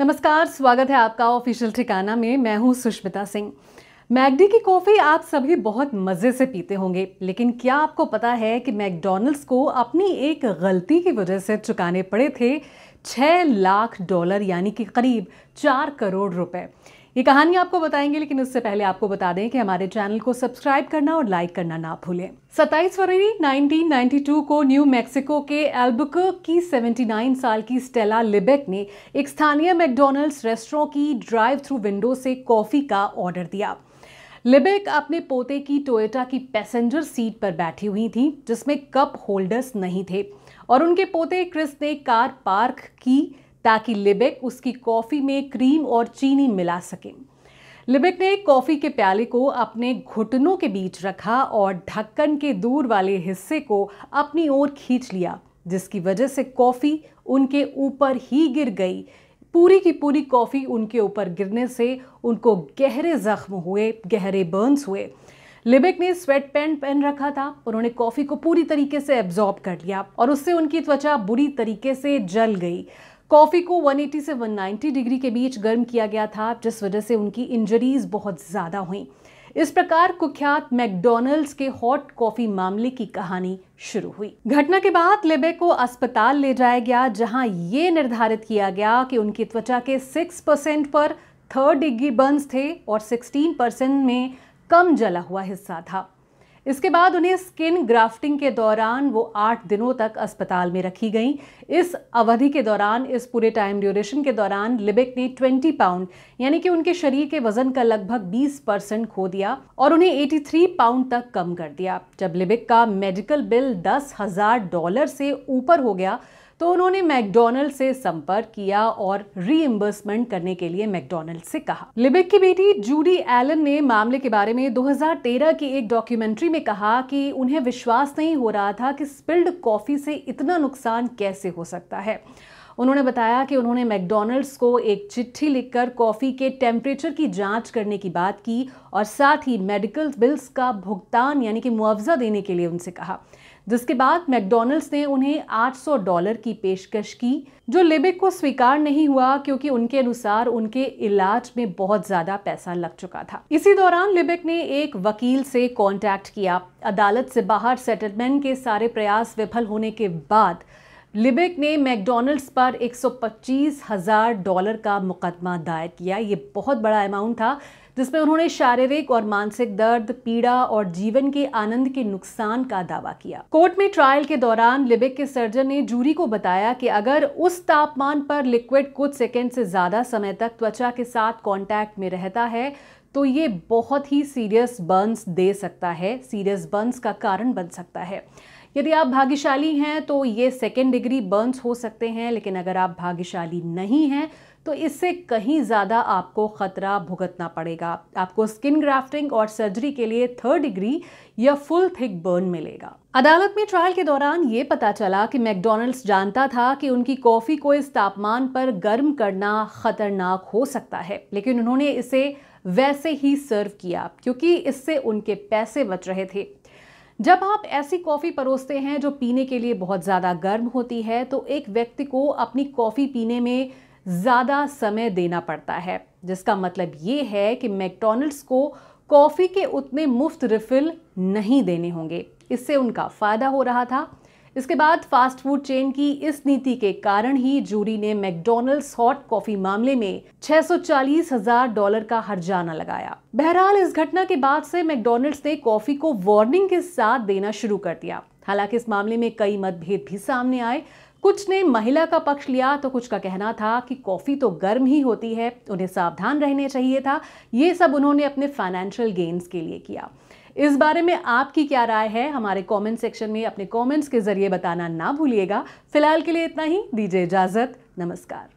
नमस्कार स्वागत है आपका ऑफिशियल ठिकाना में मैं हूं सुष्मिता सिंह मैगडी की कॉफ़ी आप सभी बहुत मज़े से पीते होंगे लेकिन क्या आपको पता है कि मैकडोनल्ड्स को अपनी एक गलती की वजह से चुकाने पड़े थे छः लाख डॉलर यानी कि करीब चार करोड़ रुपए ये कहानी आपको बताएंगे लेकिन उससे पहले आपको बता दें कि हमारे चैनल को सब्सक्राइब करना और लाइक करना ना भूलें 27 फरवरी 1992 को न्यू मैक्सिको के एल्बुक की 79 साल की स्टेला लिबेक ने एक स्थानीय मैकडोनल्ड्स रेस्टोरों की ड्राइव थ्रू विंडो से कॉफ़ी का ऑर्डर दिया लिबेक अपने पोते की टोयोटा की पैसेंजर सीट पर बैठी हुई थी जिसमें कप होल्डर्स नहीं थे और उनके पोते क्रिस ने कार पार्क की ताकि लिबेक उसकी कॉफ़ी में क्रीम और चीनी मिला सके लिबिक ने कॉफ़ी के प्याले को अपने घुटनों के बीच रखा और ढक्कन के दूर वाले हिस्से को अपनी ओर खींच लिया जिसकी वजह से कॉफ़ी उनके ऊपर ही गिर गई पूरी की पूरी कॉफ़ी उनके ऊपर गिरने से उनको गहरे ज़ख्म हुए गहरे बर्न्स हुए लिबिक ने स्वेट पैंट पहन रखा था उन्होंने कॉफ़ी को पूरी तरीके से एब्जॉर्ब कर लिया और उससे उनकी त्वचा बुरी तरीके से जल गई कॉफ़ी को 180 से 190 डिग्री के बीच गर्म किया गया था जिस वजह से उनकी इंजरीज बहुत ज़्यादा हुई इस प्रकार कुख्यात मैकडोनल्ड्स के हॉट कॉफी मामले की कहानी शुरू हुई घटना के बाद लेबे को अस्पताल ले जाया गया जहां ये निर्धारित किया गया कि उनकी त्वचा के 6 परसेंट पर थर्ड डिग्री बर्न्स थे और 16 परसेंट में कम जला हुआ हिस्सा था इसके बाद उन्हें स्किन ग्राफ्टिंग के दौरान वो आठ दिनों तक अस्पताल में रखी गई इस अवधि के दौरान इस पूरे टाइम ड्यूरेशन के दौरान लिबिक ने 20 पाउंड यानी कि उनके शरीर के वजन का लगभग 20 परसेंट खो दिया और उन्हें 83 पाउंड तक कम कर दिया जब लिबिक का मेडिकल बिल दस हज़ार डॉलर से ऊपर हो गया तो उन्होंने मैकडोनल्ड से संपर्क किया और रीइम्बर्समेंट करने के लिए मैकडोनल्ड से कहा लिबिक की बेटी जूडी एलन ने मामले के बारे में 2013 की एक डॉक्यूमेंट्री में कहा कि उन्हें विश्वास नहीं हो रहा था कि स्पिल्ड कॉफी से इतना नुकसान कैसे हो सकता है उन्होंने बताया कि उन्होंने मैकडोनल्ड्स को एक चिट्ठी लिखकर कॉफ़ी के टेम्परेचर की जांच करने की बात की और साथ ही मेडिकल बिल्स का भुगतान यानी कि मुआवजा देने के लिए उनसे कहा जिसके बाद मैकडोनल्ड्स ने उन्हें 800 डॉलर की पेशकश की जो लिबिक को स्वीकार नहीं हुआ क्योंकि उनके अनुसार उनके इलाज में बहुत ज़्यादा पैसा लग चुका था इसी दौरान लिबिक ने एक वकील से कांटेक्ट किया अदालत से बाहर सेटलमेंट के सारे प्रयास विफल होने के बाद लिबिक ने मैकडोनल्ड्स पर एक हज़ार डॉलर का मुकदमा दायर किया ये बहुत बड़ा अमाउंट था जिसमें उन्होंने शारीरिक और मानसिक दर्द पीड़ा और जीवन के आनंद के नुकसान का दावा किया कोर्ट में ट्रायल के दौरान लिबिक के सर्जन ने जूरी को बताया कि अगर उस तापमान पर लिक्विड कुछ सेकेंड से ज़्यादा समय तक त्वचा के साथ कॉन्टैक्ट में रहता है तो ये बहुत ही सीरियस बर्न्स दे सकता है सीरियस बर्न्स का कारण बन सकता है यदि आप भाग्यशाली हैं तो ये सेकेंड डिग्री बर्न्स हो सकते हैं लेकिन अगर आप भाग्यशाली नहीं हैं तो इससे कहीं ज़्यादा आपको ख़तरा भुगतना पड़ेगा आपको स्किन ग्राफ्टिंग और सर्जरी के लिए थर्ड डिग्री या फुल थिक बर्न मिलेगा अदालत में ट्रायल के दौरान ये पता चला कि मैकडोनल्ड्स जानता था कि उनकी कॉफ़ी को इस तापमान पर गर्म करना ख़तरनाक हो सकता है लेकिन उन्होंने इसे वैसे ही सर्व किया क्योंकि इससे उनके पैसे बच रहे थे जब आप ऐसी कॉफ़ी परोसते हैं जो पीने के लिए बहुत ज़्यादा गर्म होती है तो एक व्यक्ति को अपनी कॉफ़ी पीने में ज़्यादा समय देना पड़ता है जिसका मतलब ये है कि मैकडोनल्ड्स को कॉफ़ी के उतने मुफ्त रिफ़िल नहीं देने होंगे इससे उनका फ़ायदा हो रहा था इसके बाद फास्ट फूड चेन की इस नीति के कारण ही जूरी ने मैकडोनल्ड्स हॉट कॉफी मामले में छह डॉलर का हर्जाना लगाया बहरहाल इस घटना के बाद से मैकडोनल्ड्स ने कॉफी को वार्निंग के साथ देना शुरू कर दिया हालांकि इस मामले में कई मतभेद भी सामने आए कुछ ने महिला का पक्ष लिया तो कुछ का कहना था कि कॉफ़ी तो गर्म ही होती है उन्हें सावधान रहने चाहिए था ये सब उन्होंने अपने फाइनेंशियल गेन्स के लिए किया इस बारे में आपकी क्या राय है हमारे कमेंट सेक्शन में अपने कमेंट्स के जरिए बताना ना भूलिएगा फिलहाल के लिए इतना ही दीजिए इजाज़त नमस्कार